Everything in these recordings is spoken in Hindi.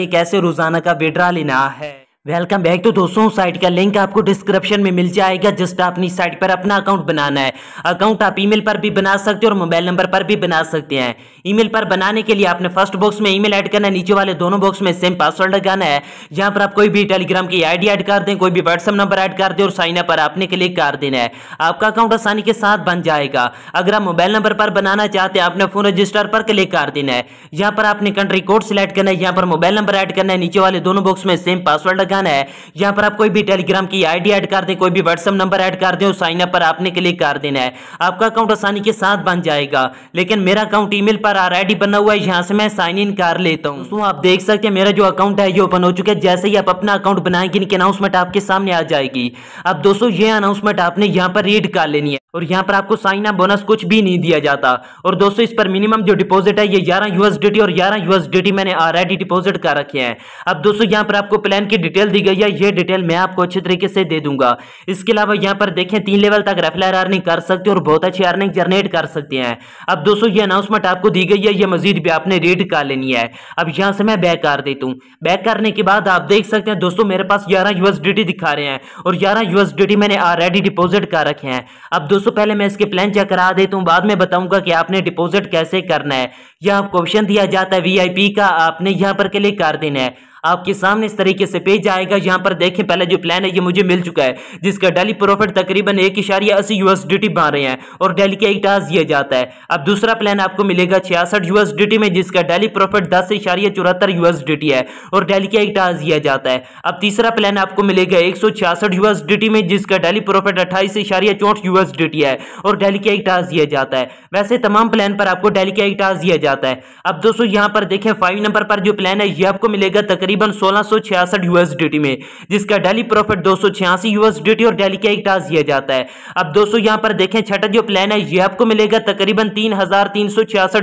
कि कैसे रोजाना का विड्रा लेना है वेलकम बैक तो दोस्तों साइट का लिंक आपको डिस्क्रिप्शन में मिल जाएगा जस्ट आपने साइट पर अपना अकाउंट बनाना है अकाउंट आप ईमेल पर भी बना सकते हैं और मोबाइल नंबर पर भी बना सकते हैं ईमेल पर बनाने के लिए आपने फर्स्ट बॉक्स में ईमेल ऐड करना है नीचे वाले दोनों बॉक्स में सेम पासवर्ड लगाना है जहां पर आप कोई भी टेलीग्राम की आई ऐड कर दें कोई भी व्हाट्सअप नंबर ऐड कर दें और साइन अप पर आपने क्लिक कर देना है आपका अकाउंट आसानी के साथ बन जाएगा अगर आप मोबाइल नंबर पर बनाना चाहते हैं आपने फोन रजिस्टर पर क्लिक कर देना है यहाँ पर आपने कंट्री कोड सिलेक्ट करना है यहाँ पर मोबाइल नंबर ऐड करना है नीचे वाले दोनों बॉक्स में सेम पासवर्ड लगाना ऑप्शन है यहाँ पर आप कोई भी टेलीग्राम की आईडी ऐड कर दें कोई भी व्हाट्सअप नंबर ऐड कर दें साइन अप पर आपने क्लिक कर देना है आपका अकाउंट आसानी के साथ बन जाएगा लेकिन मेरा अकाउंट ईमेल पर आर बना हुआ है यहाँ से मैं साइन इन कर लेता हूँ आप देख सकते हैं मेरा जो अकाउंट है ये ओपन हो चुका है जैसे ही आप अपना अकाउंट बनाएंगे इनकी अनाउंसमेंट आपके सामने आ जाएगी अब दोस्तों ये अनाउंसमेंट आपने यहाँ पर रीड कर लेनी है और यहाँ पर आपको साइन अप बोनस कुछ भी नहीं दिया जाता और दोस्तों इस पर मिनिमम जो डिपॉजिट है ये ग्यारह यूएसडीटी और ग्यारह यूएसडीटी मैंने आर डिपॉजिट कर रखे हैं अब दोस्तों यहाँ पर आपको प्लान की डिटेल डिटेल दी गई है ये डिटेल मैं आपको अच्छे तरीके से दे दूंगा इसके अलावा यहाँ पर देखें तीन लेवल तक रेफलर अर्निंग कर सकते हैं और बहुत अच्छी अर्निंग जनरेट कर सकते हैं अब दोस्तों ये अनाउंसमेंट आपको दी गई है ये मजीद भी आपने रीड कर लेनी है अब यहाँ से मैं बैक कर देता हूँ बैक करने के बाद आप देख सकते हैं दोस्तों मेरे पास ग्यारह यूएसडीटी दिखा रहे हैं और ग्यारह यूएसडीटी मैंने ऑलरेडी डिपोजिट कर रखे हैं अब दोस्तों पहले मैं इसके प्लान चेक करा देता हूँ बाद में बताऊंगा कि आपने डिपोजिट कैसे करना है यहाँ क्वेश्चन दिया जाता है वी का आपने यहाँ पर क्लिक कर देना है आपके सामने इस तरीके से पेज आएगा यहाँ पर देखें पहले जो प्लान है ये मुझे मिल चुका है जिसका डेली प्रॉफिट तकरीबन एक इशारिया अस्सी यूएसडीटी बन रहे हैं और डेली का एक टास्क दिया जाता है अब दूसरा प्लान आपको मिलेगा छियासठ यूएसडीटी में जिसका डेली प्रॉफिट दस इशारिया चौहत्तर यूएसडीटी है और डेली का एक टास्क दिया जाता है अब तीसरा प्लान आपको मिलेगा एक सौ छियासठ यूएसडीटी में जिसका डेली प्रॉफिट अट्ठाईस इशारिया चौंठ यूएसडीटी है और डेली का एक टास्क दिया जाता है वैसे तमाम प्लान पर आपको डेली का एक टास्क दिया जाता है अब दोस्तों यहाँ पर देखें फाइव नंबर पर जो प्लान है ये आपको मिलेगा तकरीबन करीबन 1666 यूएसडीटी में जिसका डेली प्रॉफिट 286 यूएसडीटी और डेली का एक टास्क दिया जाता है अब दोस्तों यहाँ पर देखें छठा जो प्लान है ये आपको मिलेगा तकरीबन तीन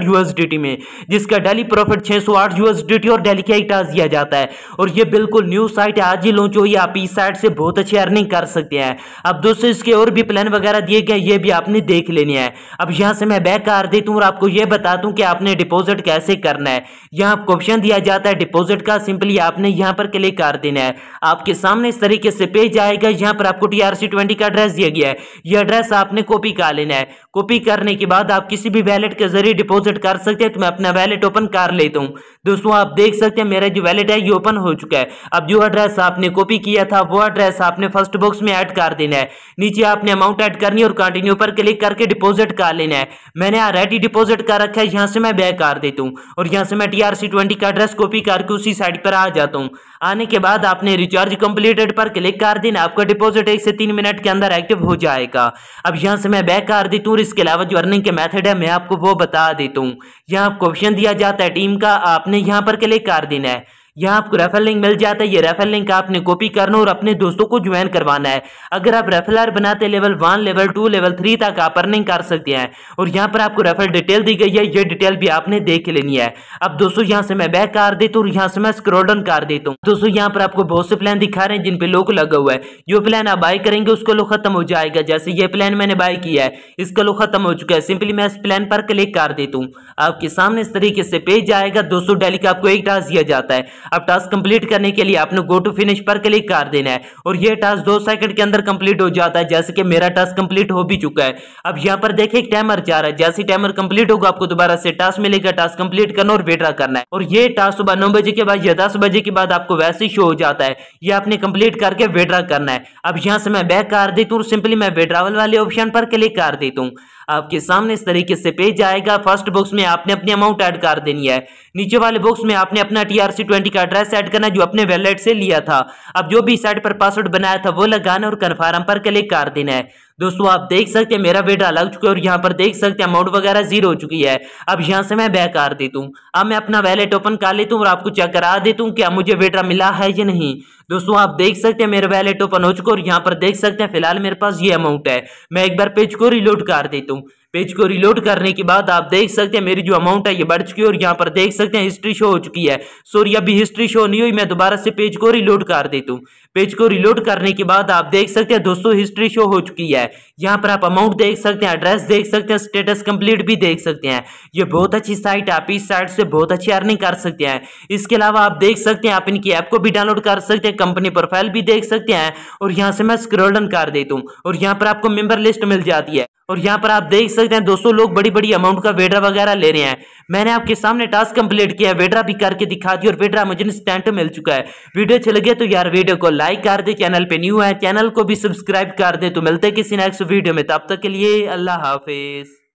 यूएसडीटी में जिसका डेली प्रॉफिट 608 यूएसडीटी और डेली का एक टास्क दिया जाता है और ये बिल्कुल न्यू साइट आज ही लॉन्च हुई आप इस साइट से बहुत अच्छी अर्निंग कर सकते हैं अब दोस्तों इसके और भी प्लान वगैरह दिए गए ये भी आपने देख लेनी है अब यहाँ से मैं बैक कर देता हूँ और आपको ये बता दूँ कि आपने डिपॉजिट कैसे करना है यहाँ आपको ऑप्शन दिया जाता है डिपॉजिट का सिंपली भी आपने यहाँ पर क्लिक कर देना है आपके सामने इस तरीके से पेज आएगा यहाँ पर आपको टी आर सी ट्वेंटी का एड्रेस दिया गया है ये एड्रेस आपने कॉपी कर लेना है कॉपी करने के बाद आप किसी भी वैलेट के जरिए डिपॉजिट कर सकते हैं तो मैं अपना वैलेट ओपन कर लेता हूँ दोस्तों आप देख सकते हैं मेरा जो वैलेट है ये ओपन हो चुका है अब जो एड्रेस आपने कॉपी किया था वो एड्रेस आपने फर्स्ट बॉक्स में ऐड कर देना है नीचे आपने अमाउंट ऐड करनी है और कंटिन्यू पर क्लिक करके डिपॉजिट कर लेना है मैंने ऑलरेडी डिपॉजिट कर रखा है यहाँ से मैं बैक कर देता हूँ और यहाँ से मैं टी आर सी ट्वेंटी का एड्रेस कॉपी करके उसी साइड पर आ जाता हूँ आने के बाद आपने रिचार्ज कंप्लीटेड पर क्लिक कर देना आपका डिपॉजिट एक से तीन मिनट के अंदर एक्टिव हो जाएगा अब यहाँ से मैं बैक कर देता हूँ इसके अलावा जो अर्निंग के मैथड है मैं आपको वो बता देता हूँ यहाँ आपको ऑप्शन दिया जाता है टीम का आपने हमें यहाँ पर के लिए कार देना है यहाँ आपको रेफर लिंक मिल जाता है ये रेफर लिंक आपने कॉपी करना और अपने दोस्तों को ज्वाइन करवाना है अगर आप रेफलर बनाते level one level two level three तक आप अर्निंग कर सकते हैं और यहाँ पर आपको रेफर डिटेल दी गई है ये डिटेल भी आपने देख लेनी है अब दोस्तों यहाँ से मैं बैक कर देता हूँ और यहाँ से मैं स्क्रोडन कर देता हूँ दोस्तों यहाँ पर आपको बहुत से प्लान दिखा रहे हैं जिनपे लोग लगा हुआ है जो प्लान आप बाय करेंगे उसका लो खत्म हो जाएगा जैसे ये प्लान मैंने बाय किया है इसका लो खत्म हो चुका है सिंपली मैं इस प्लान पर क्लिक कर देता हूँ आपके सामने इस तरीके से पेज आएगा दोस्तों डेली का आपको एक टास्क दिया जाता है अब टास्क कंप्लीट करने के लिए आपने गो टू फिनिश पर क्लिक कर देना है और यह टास्क दो सेकंड के अंदर कंप्लीट हो जाता है जैसे कि मेरा टास्क कंप्लीट हो भी चुका है अब यहाँ पर देखिए टाइमर जा रहा है जैसे टाइमर कंप्लीट होगा आपको दोबारा से टास्क मिलेगा टास्क कंप्लीट करना और विड्रा करना है और ये टास्क सुबह नौ बजे के बाद या दस बजे के बाद आपको वैसे ही शो हो जाता है ये आपने कंप्लीट करके वेड्रा करना है अब यहाँ से मैं बैक कर देता हूँ सिंपली मैं विड्रावल वाले ऑप्शन पर क्लिक कर देता हूँ आपके सामने इस तरीके से पेज आएगा फर्स्ट बॉक्स में आपने अपनी अमाउंट ऐड कर देनी है नीचे वाले बॉक्स में आपने अपना टीआरसी ट्वेंटी का एड्रेस ऐड करना जो अपने वैलेट से लिया था अब जो भी साइट पर पासवर्ड बनाया था वो लगाना और कन्फर्म पर क्लिक कर देना है दोस्तों आप देख सकते हैं मेरा बेटा लग चुका है और यहाँ पर देख सकते हैं अमाउंट वगैरह जीरो हो चुकी है अब यहाँ से मैं बैक कर देता हूँ अब मैं अपना वैलेट ओपन कर लेता हूँ और आपको चेक करा देता हूँ क्या मुझे बेटा मिला है या नहीं दोस्तों आप देख सकते हैं मेरा वैलेट ओपन हो चुका है और यहाँ पर देख सकते हैं फिलहाल मेरे पास ये अमाउंट है मैं एक बार पेज को रिलोड कर देता हूँ पेज को रिलोड करने के बाद आप देख सकते हैं मेरी जो अमाउंट है ये बढ़ चुकी है और यहाँ पर देख सकते हैं हिस्ट्री शो हो चुकी है सॉरी अभी हिस्ट्री शो नहीं हुई मैं दोबारा से पेज को रिलोड कर देता हूँ पेज को रिलोड करने के बाद आप देख सकते हैं दोस्तों हिस्ट्री शो हो चुकी है यहाँ पर आप अमाउंट देख सकते हैं एड्रेस देख सकते हैं स्टेटस कंप्लीट भी देख सकते हैं ये बहुत अच्छी साइट आप इस साइट से बहुत अच्छी अर्निंग कर सकते हैं इसके अलावा आप देख सकते हैं आप इनकी ऐप को भी डाउनलोड कर सकते हैं कंपनी प्रोफाइल भी देख सकते हैं और यहाँ से मैं स्क्रोल डन कर देता हूँ और यहाँ पर आपको मेम्बर लिस्ट मिल जाती है और यहाँ पर आप देख सकते हैं दोस्तों लोग बड़ी बड़ी अमाउंट का वेड्रा वगैरह ले रहे हैं मैंने आपके सामने टास्क कंप्लीट किया है वेड्रा भी करके दिखा दिया और वेड्रा मुझे स्टैंड मिल चुका है वीडियो अच्छे लगे तो यार वीडियो को लाइक कर दे चैनल पे न्यू है चैनल को भी सब्सक्राइब कर दे तो मिलते किसी नेक्स्ट वीडियो में तब तक के लिए अल्लाह हाफिज